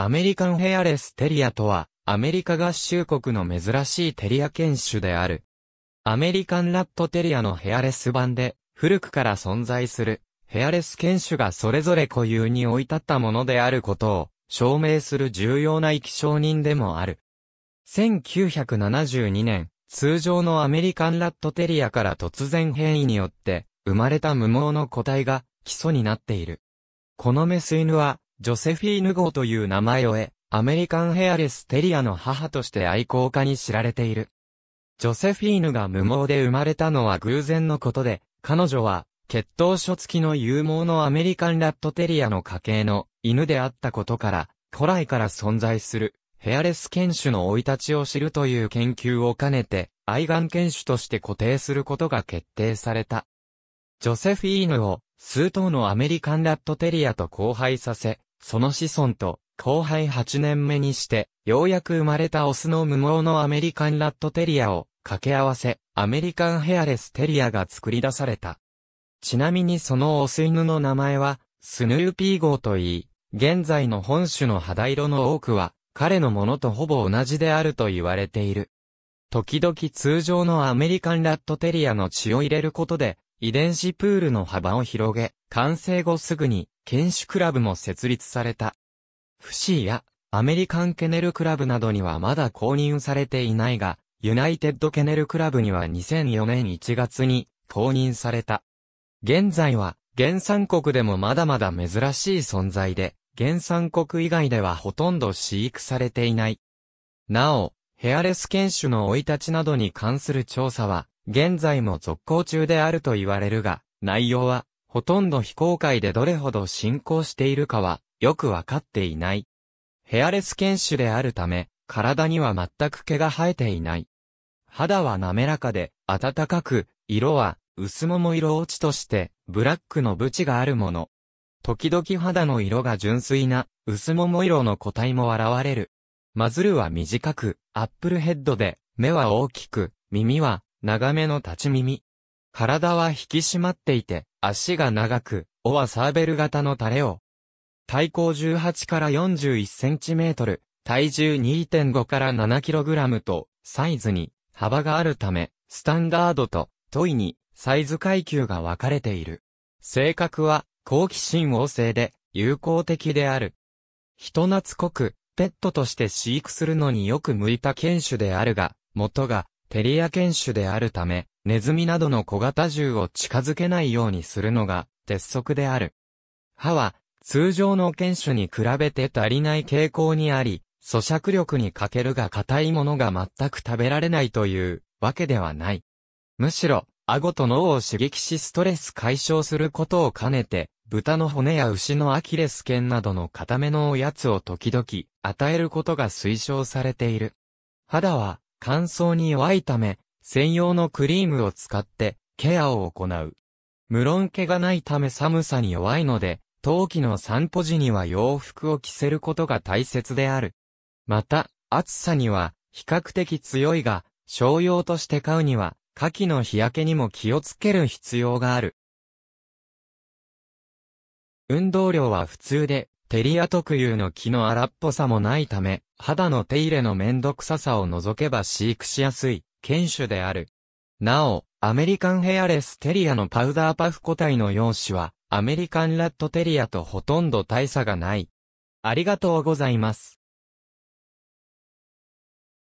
アメリカンヘアレステリアとは、アメリカ合衆国の珍しいテリア犬種である。アメリカンラットテリアのヘアレス版で、古くから存在する、ヘアレス犬種がそれぞれ固有に置い立ったものであることを、証明する重要な生き証人でもある。1972年、通常のアメリカンラットテリアから突然変異によって、生まれた無毛の個体が、基礎になっている。このメス犬は、ジョセフィーヌ号という名前を得、アメリカンヘアレステリアの母として愛好家に知られている。ジョセフィーヌが無毛で生まれたのは偶然のことで、彼女は、血統書付きの有毛のアメリカンラットテリアの家系の犬であったことから、古来から存在するヘアレス犬種の生い立ちを知るという研究を兼ねて、愛玩犬種として固定することが決定された。ジョセフィーヌを数頭のアメリカンラットテリアと交配させ、その子孫と、後輩8年目にして、ようやく生まれたオスの無毛のアメリカンラットテリアを掛け合わせ、アメリカンヘアレステリアが作り出された。ちなみにそのオス犬の名前は、スヌーピー号といい、現在の本種の肌色の多くは、彼のものとほぼ同じであると言われている。時々通常のアメリカンラットテリアの血を入れることで、遺伝子プールの幅を広げ、完成後すぐに、犬種クラブも設立された。フシーやアメリカンケネルクラブなどにはまだ公認されていないが、ユナイテッドケネルクラブには2004年1月に公認された。現在は、原産国でもまだまだ珍しい存在で、原産国以外ではほとんど飼育されていない。なお、ヘアレス犬種の生い立ちなどに関する調査は、現在も続行中であると言われるが、内容は、ほとんど非公開でどれほど進行しているかは、よくわかっていない。ヘアレス犬種であるため、体には全く毛が生えていない。肌は滑らかで、暖かく、色は、薄桃色落ちとして、ブラックのブチがあるもの。時々肌の色が純粋な、薄桃色の個体も現れる。マズルは短く、アップルヘッドで、目は大きく、耳は、長めの立ち耳。体は引き締まっていて、足が長く、尾はサーベル型のタレを、体高18から41センチメートル、体重2.5から7キログラムと、サイズに幅があるため、スタンダードと、トイに、サイズ階級が分かれている。性格は、好奇心旺盛で、友好的である。人懐っこく、ペットとして飼育するのによく向いた犬種であるが、元が、テリア犬種であるため、ネズミなどの小型銃を近づけないようにするのが鉄則である。歯は通常の犬種に比べて足りない傾向にあり、咀嚼力に欠けるが硬いものが全く食べられないというわけではない。むしろ、顎と脳を刺激しストレス解消することを兼ねて、豚の骨や牛のアキレス腱などの固めのおやつを時々与えることが推奨されている。肌は乾燥に弱いため、専用のクリームを使ってケアを行う。無論毛がないため寒さに弱いので、冬季の散歩時には洋服を着せることが大切である。また、暑さには比較的強いが、商用として買うには、夏季の日焼けにも気をつける必要がある。運動量は普通で、テリア特有の木の荒っぽさもないため、肌の手入れのめんどくささを除けば飼育しやすい。犬種である。なお、アメリカンヘアレステリアのパウダーパフ個体の容姿は、アメリカンラットテリアとほとんど大差がない。ありがとうございます。